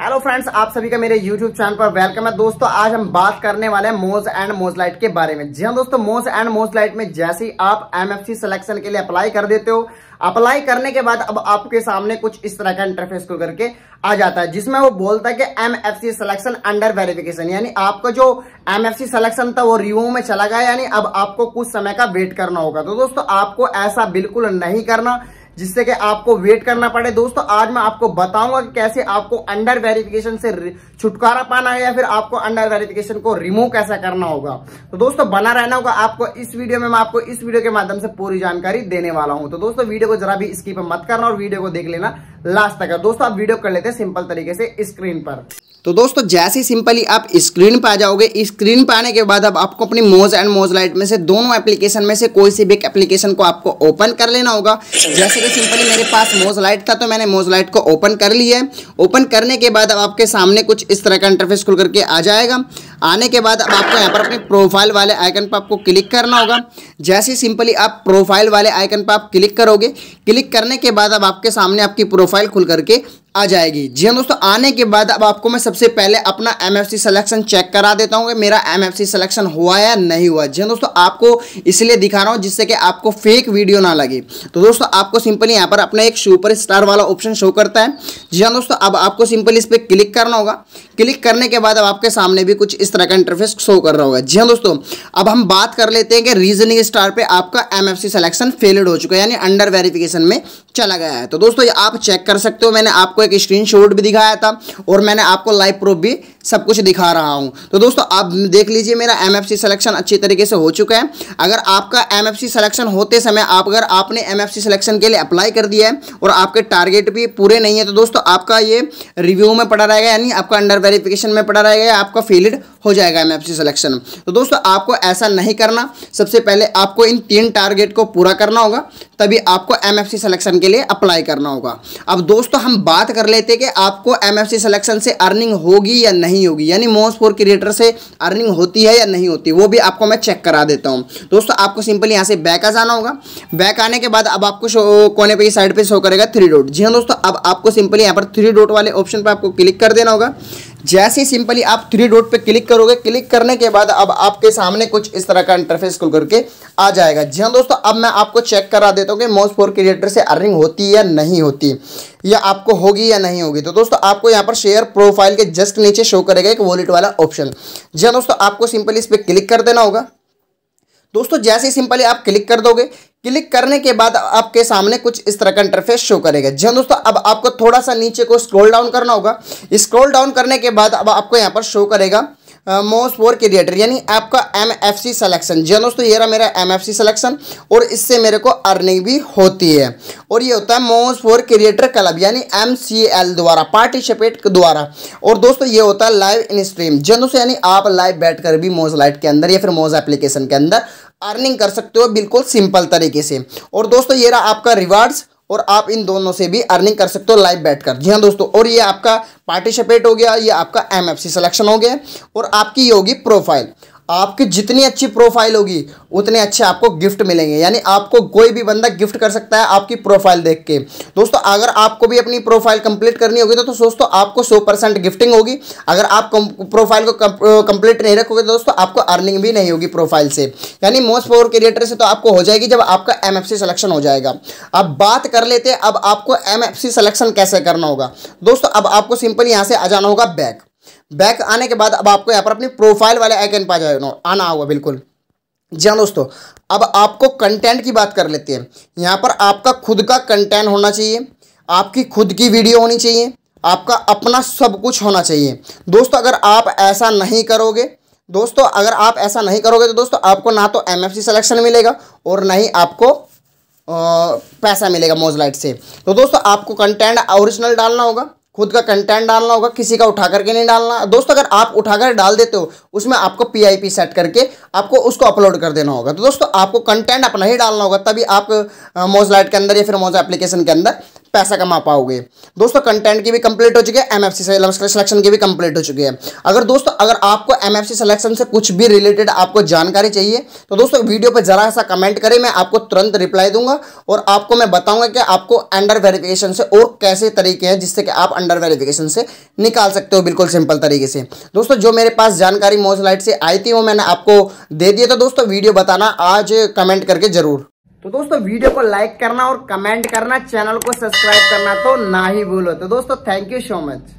hello friends आप सभी का मेरे यूट्यूब चैनल पर वेलकम है दोस्तों आज हम बात करने वाले हैं मोज एंड मोज लाइट के बारे में जी हाँ दोस्तों मोज एंड मोज लाइट में जैसे ही आप एमएफसी सिलेक्शन के लिए अप्लाई कर देते हो अप्लाई करने के बाद अब आपके सामने कुछ इस तरह का इंटरफेस को करके आ जाता है जिसमें वो बोलता है कि M F C selection under verification यानी आपका जो एम एफ सी सिलेक्शन था वो रिव्यू में चला गया यानी अब आपको कुछ समय का वेट करना होगा तो दोस्तों आपको ऐसा बिल्कुल नहीं करना जिससे कि आपको वेट करना पड़े दोस्तों आज मैं आपको बताऊंगा कि कैसे आपको अंडर वेरिफिकेशन से छुटकारा पाना है या फिर आपको अंडर वेरिफिकेशन को रिमूव कैसा करना होगा तो दोस्तों बना रहना होगा आपको इस वीडियो में मैं आपको इस वीडियो के माध्यम से पूरी जानकारी देने वाला हूं तो दोस्तों वीडियो को जरा भी स्कीप मत करना और वीडियो को देख लेना लास्ट तक दोस्तों आप वीडियो कर लेते हैं सिंपल तरीके से स्क्रीन पर तो दोस्तों जैसे सिंपली आप स्क्रीन पर आ जाओगे स्क्रीन पर आने के बाद अब आपको अपनी मोज एंड मोज लाइट में से दोनों एप्लीकेशन में से कोई सी भी एप्लीकेशन को आपको ओपन कर लेना होगा जैसे कि सिंपली मेरे पास मोज लाइट था तो मैंने मोज लाइट को ओपन कर लिया है ओपन करने के बाद अब आपके सामने कुछ इस तरह का इंटरफेस खुल करके आ जाएगा आने के बाद अब आपको यहाँ पर अपने प्रोफाइल वाले आइकन पर आपको क्लिक करना होगा जैसे सिंपली आप प्रोफाइल वाले आइकन पर आप क्लिक करोगे क्लिक करने के बाद अब आपके सामने आपकी प्रोफाइल खुल करके आ जाएगी जी हाँ दोस्तों आने के बाद अब आपको मैं सबसे पहले अपना M F C selection check करा देता हूँ कि मेरा एम एफ सी सलेक्शन हुआ या नहीं हुआ जी हाँ दोस्तों आपको इसलिए दिखा रहा हूँ जिससे कि आपको फेक वीडियो ना लगे तो दोस्तों आपको सिंपली यहाँ पर अपना एक सुपर स्टार वाला ऑप्शन शो करता है जी हाँ दोस्तों अब आपको सिंपली इस पर क्लिक करना होगा क्लिक करने के बाद अब आपके सामने भी कुछ इस तरह का इंटरफेस शो कर रहा होगा जी हाँ दोस्तों अब हम बात कर लेते हैं कि रीजनिंग स्टार पे आपका एम सिलेक्शन फेलिड हो चुका है यानी अंडर वेरिफिकेशन में चला गया है तो दोस्तों आप चेक कर सकते हो मैंने आपको एक शॉट भी दिखाया था और मैंने आपको लाइव प्रूफ भी सब कुछ दिखा रहा हूँ तो दोस्तों आप देख लीजिए मेरा एम सिलेक्शन अच्छी तरीके से हो चुका है अगर आपका एम सिलेक्शन होते समय आप अगर आपने एम सिलेक्शन के लिए अप्लाई कर दिया है और आपके टारगेट भी पूरे नहीं है तो दोस्तों आपका ये रिव्यू में पड़ा रहेगा यानी आपका अंडर वेरिफिकेशन में पड़ा रहेगा या आपका फेलिड हो जाएगा एम सिलेक्शन तो दोस्तों आपको ऐसा नहीं करना सबसे पहले आपको इन तीन टारगेट को पूरा करना होगा तभी आपको एम सिलेक्शन के लिए अप्लाई करना होगा अब दोस्तों हम बात कर लेते कि आपको एम सिलेक्शन से अर्निंग होगी या नहीं नहीं होगी यानी मोस फोर क्रिएटर से अर्निंग होती है या नहीं होती वो भी आपको मैं चेक करा देता हूँ दोस्तों आपको सिंपली यहाँ से बैक आ जाना होगा बैक आने के बाद अब आपको कोने पर साइड पर शो करेगा थ्री डॉट जी हाँ दोस्तों अब आपको सिंपली यहाँ पर थ्री डॉट वाले ऑप्शन पर आपको क्लिक कर देना होगा जैसे ही सिंपली आप थ्री डॉट पे क्लिक करोगे क्लिक करने के बाद अब आपके सामने कुछ इस तरह का इंटरफेस खुल करके आ जाएगा जी हाँ दोस्तों अब मैं आपको चेक करा देता हूँ कि मोस्ट फोर क्रिएटर से अर्निंग होती है या नहीं होती या आपको होगी या नहीं होगी तो दोस्तों आपको यहाँ पर शेयर प्रोफाइल के जस्ट नीचे शो करेगा एक वॉलेट वाला ऑप्शन जी हाँ दोस्तों आपको सिंपली इस पर क्लिक कर देना होगा दोस्तों जैसे ही सिंपली आप क्लिक कर दोगे क्लिक करने के बाद आपके सामने कुछ इस तरह का इंटरफेस शो करेगा जी हाँ दोस्तों अब आपको थोड़ा सा नीचे को स्क्रॉल डाउन करना होगा स्क्रॉल डाउन करने के बाद अब आपको यहाँ पर शो करेगा मोस्ट फोर क्रिएटर यानी आपका एम एफ सी सलेक्शन जी हाँ दोस्तों ये रहा मेरा एम एफ सी सलेक्शन और इससे मेरे को अर्निंग भी होती है और ये होता है मोस्ट फोर क्रिएटर क्लब यानी एम सी एल द्वारा पार्टिसिपेट द्वारा और दोस्तों ये होता है लाइव इन स्ट्रीम जी हाँ दोस्तों यानी आप लाइव बैठ कर भी मोज लाइट के अंदर या फिर मोज एप्लीकेशन के अंदर अर्निंग कर सकते हो बिल्कुल सिंपल तरीके से और दोस्तों ये रहा आपका रिवार्ड्स और आप इन दोनों से भी अर्निंग कर सकते हो लाइव बैठकर जी हाँ दोस्तों और ये आपका पार्टिसिपेट हो गया ये आपका एमएफसी सिलेक्शन हो गया और आपकी ये होगी प्रोफाइल आपकी जितनी अच्छी प्रोफाइल होगी उतने अच्छे आपको गिफ्ट मिलेंगे यानी आपको कोई भी बंदा गिफ्ट कर सकता है आपकी प्रोफाइल देख के दोस्तों अगर आपको भी अपनी प्रोफाइल कंप्लीट करनी होगी तो, तो दोस्तों आपको सौ परसेंट गिफ्टिंग होगी अगर आप प्रोफाइल को कंप्लीट नहीं रखोगे तो दोस्तों आपको अर्निंग भी नहीं होगी प्रोफाइल से यानी मोस्ट पावर क्रिएटर से तो आपको हो जाएगी जब आपका एम सिलेक्शन हो जाएगा अब बात कर लेते हैं अब आपको एम सिलेक्शन कैसे करना होगा दोस्तों अब आपको सिंपल यहाँ से आ जाना होगा बैक बैक आने के बाद अब आपको यहाँ पर अपनी प्रोफाइल वाले आइकन पर आ जाएगा आना होगा बिल्कुल जी हाँ दोस्तों अब आपको कंटेंट की बात कर लेते हैं यहाँ पर आपका खुद का कंटेंट होना चाहिए आपकी खुद की वीडियो होनी चाहिए आपका अपना सब कुछ होना चाहिए दोस्तों अगर आप ऐसा नहीं करोगे दोस्तों अगर आप ऐसा नहीं करोगे तो दोस्तों आपको ना तो एम सिलेक्शन मिलेगा और ना ही आपको आ, पैसा मिलेगा मोजलाइट से तो दोस्तों आपको कंटेंट ओरिजिनल डालना होगा खुद का कंटेंट डालना होगा किसी का उठा करके नहीं डालना दोस्तों अगर आप उठाकर डाल देते हो उसमें आपको पीआईपी सेट करके आपको उसको अपलोड कर देना होगा तो दोस्तों आपको कंटेंट अपना ही डालना होगा तभी आप मोजलाइट के अंदर या फिर मोजा एप्लीकेशन के अंदर पैसा कमा पाओगे दोस्तों कंटेंट की भी कंप्लीट हो चुकी है एमएफसी सिलेक्शन की भी कंप्लीट हो चुकी है अगर दोस्तों अगर आपको एमएफसी सिलेक्शन से कुछ भी रिलेटेड आपको जानकारी चाहिए तो दोस्तों वीडियो पर जरा सा कमेंट करें मैं आपको तुरंत रिप्लाई दूंगा और आपको मैं बताऊंगा कि आपको अंडर वेरिफिकेशन से और कैसे तरीके हैं जिससे कि आप अंडर वेरिफिकेशन से निकाल सकते हो बिल्कुल सिंपल तरीके से दोस्तों जो मेरे पास जानकारी लाइट से आई थी वो मैंने आपको दे दिया तो दोस्तों वीडियो बताना आज कमेंट करके जरूर तो दोस्तों वीडियो को लाइक करना और कमेंट करना चैनल को सब्सक्राइब करना तो ना ही भूलो तो दोस्तों थैंक यू सो मच